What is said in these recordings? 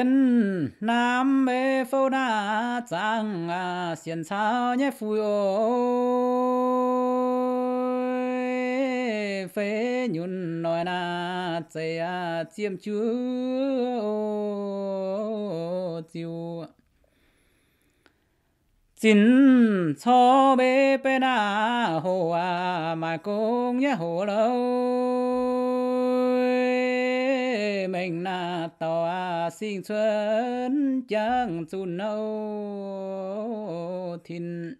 thiên nam bê phô na trang à xiên sao nhé phu ô phế nhún nói na chạy à chiêm chú chiu chín cho bê bê na hồ à mà cũng nhé hồ lâu mình na tòa sinh xuân chẳng dù nâu thìn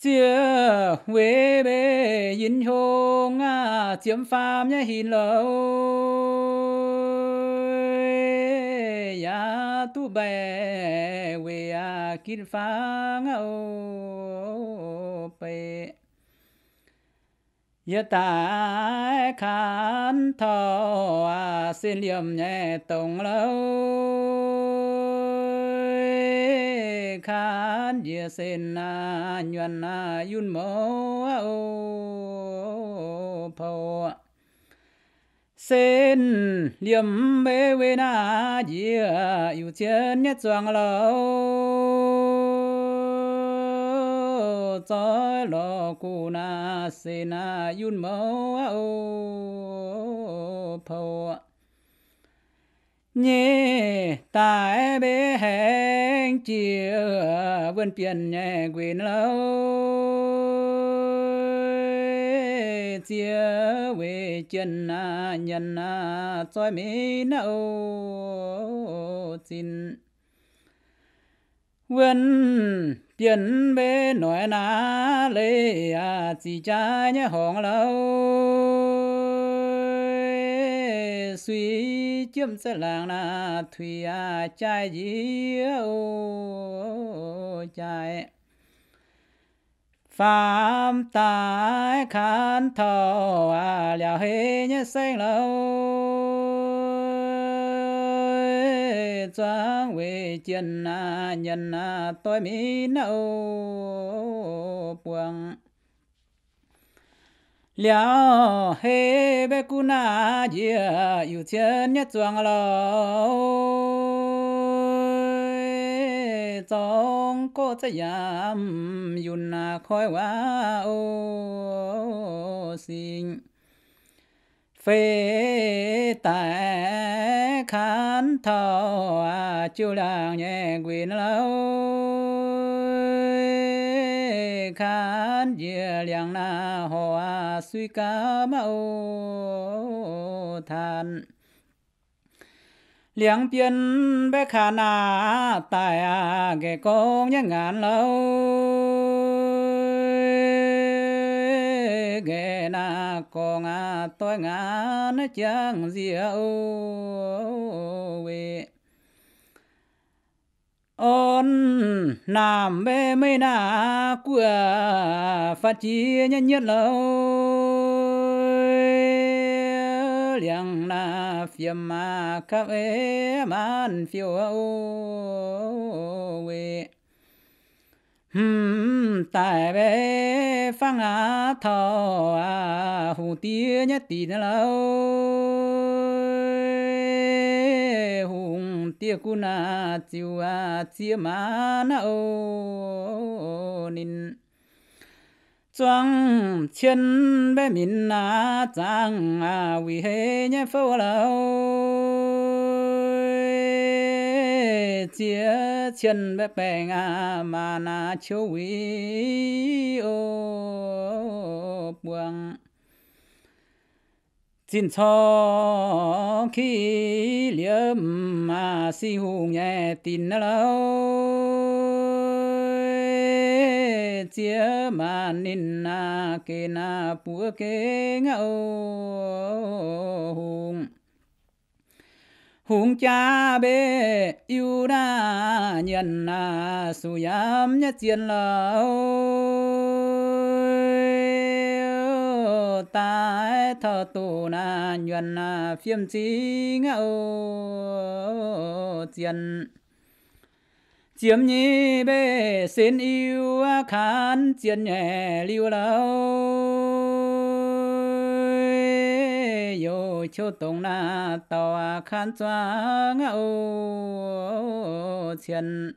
chưa huế bê yên hô nga chiếm phàm nhá hi lâu ya tu bè huế à kín phá ngâu bè ยตาขันทอสิเหลี่ยมแย่ตรงแล้วขานเยเสนนายวนนายุนโมโอพอเส้นเหลี่ยมเบเวนาเยียอยู่เชียนเนี่ยจวงเราจอ lo cu na se na yun mo a o po nhé tại e bế hẹn chia vươn biển nhẹ quyền lâu chia về chân na nhân na soi mi na ô xin vân tiền bê nói na lê à chỉ cha nhé hòn lâu suy chiếm sẽ làng na thủy à trai gì ô trai phạm tài khán thọ à lèo hê nhé xanh lâu trang về chân na nhân na tôi mi nâu buông liao hê bê cu na dìa yêu chân nhất trang lo trong cô sẽ yam yun na khói quá ô sinh phê tài khán thọ à chú làng nhẹ quyền lâu khán dìa liang na hòa à, suy ca mẫu than liang biên bé khả na tài à ghé con nhé ngàn lâu ghé na con à tôi ngã nó chẳng gì ô về ôn nam bê mây na của phát chi nhân nhân lâu liang na phiêm ma khắp ế man phiêu ô về tại bé phang á thọ à hù tía nhất tì nó lâu hùng tía cu na chiu a à, chia má na ô nin trang chân bé mình na trang à vì hê nhé phô lâu chia chân bé bè ngà mà na chiếu quý ô buông xin cho khi liếm mà si hù nhẹ tin nó lâu chia mà nín na kê na búa kê ngâu hùng cha bê yêu na nhân na su yam nhất chiến lâu ta thọ tu na nhuận na phiêm chi ngạo chiến chiếm nhi bê xin yêu khán chiến nhẹ lưu lâu chú tung na tàu khăn choa ngã ô chiến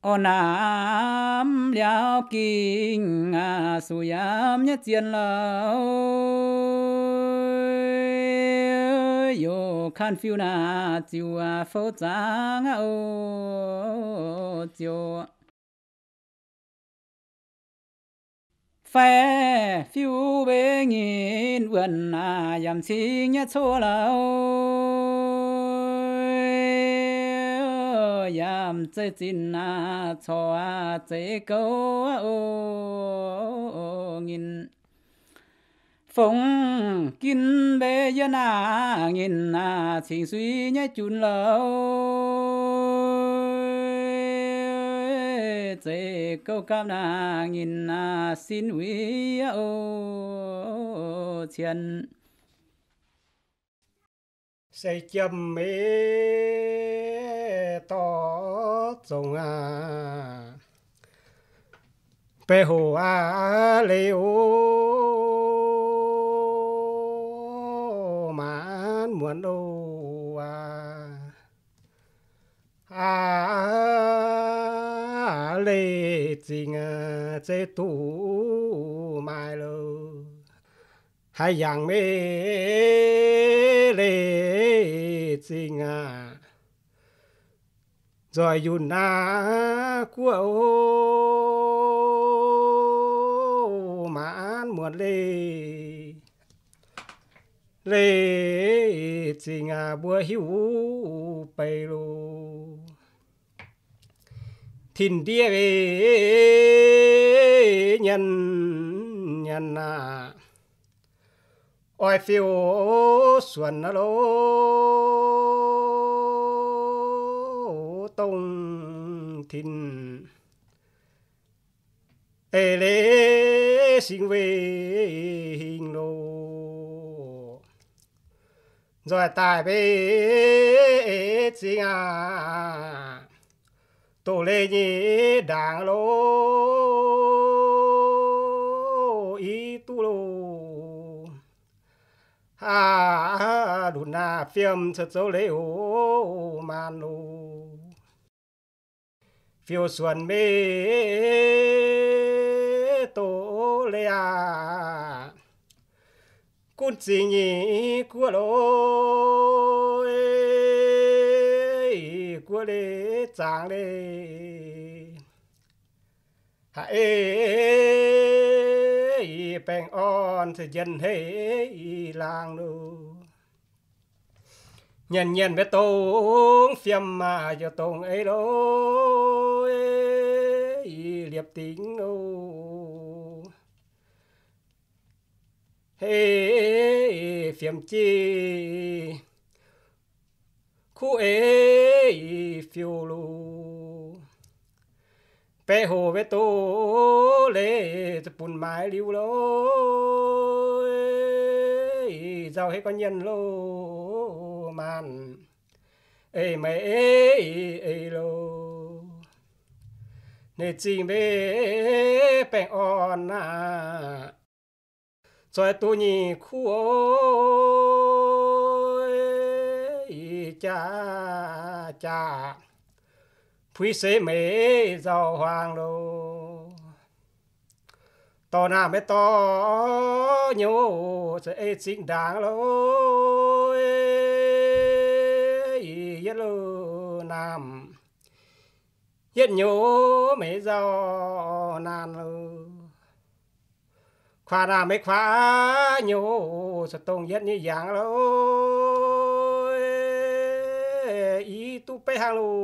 ô nam liao kinh à suy âm nhất chiến lâu yo khăn phiu na chiu à phô trang ngã ô phè phiu bê nghìn vườn à yam xí nhá số lâu yam chế chín na cho à chế câu à ô nghìn phong kinh bê yên à nghìn à chính suy nhá chun lâu thế chế câu cam na nhìn na xin quý ô chiến xây châm mê to dùng à bê hồ à lê ô chế tu mai lo, hai dạng mê lê chi à, rồi yun na của ô mà an muộn lê lê chi ngà bữa hiu bay lô thìn đĩa về nhân nhân à oi phiêu xuân nó lô tông thìn ê lê sinh về hình lô rồi tài bê chính à tổ lê nhị đàng lô ý tu lô à đủ na phiêm thật dấu lê ô man lô phiêu xuân mê tổ lê à cún gì nhị của lô của lê đi hãy on 长嘞，哈哎，平安是人嘿郎喽。nhân nhân bé tông xem mà cho tông ấy đôi liệp tính đâu hey xem chi khu ế phiêu lu bé hồ bé tô lê bùn mái lưu lô giàu hết con nhân lô màn ê mẹ ê ê lô nê chi bê bèn on à rồi tôi nhìn khu ô cha cha phui sĩ mê giàu hoàng lô to na mê to nhô sẽ chính đáng lô yết lô nam yết nhô mê giàu nan lô khoa na mê khoa nhô sẽ tông yết như giang lô ý tu bê hà lô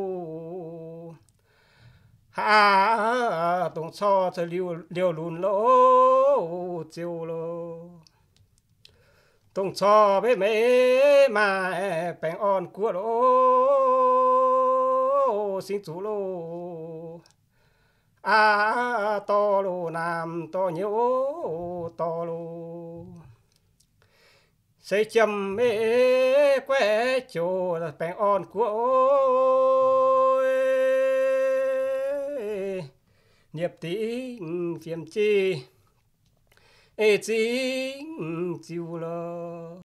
hà tổng cho cho liều liều lùn lô, chiều lô tổng cho bê mê mà bèn on cua lỗ xin chú lô à to lô nam to nhiều to lô xây chầm mê quê chỗ là bèn on của ôi nghiệp tí phiền chi ê chi chiu lo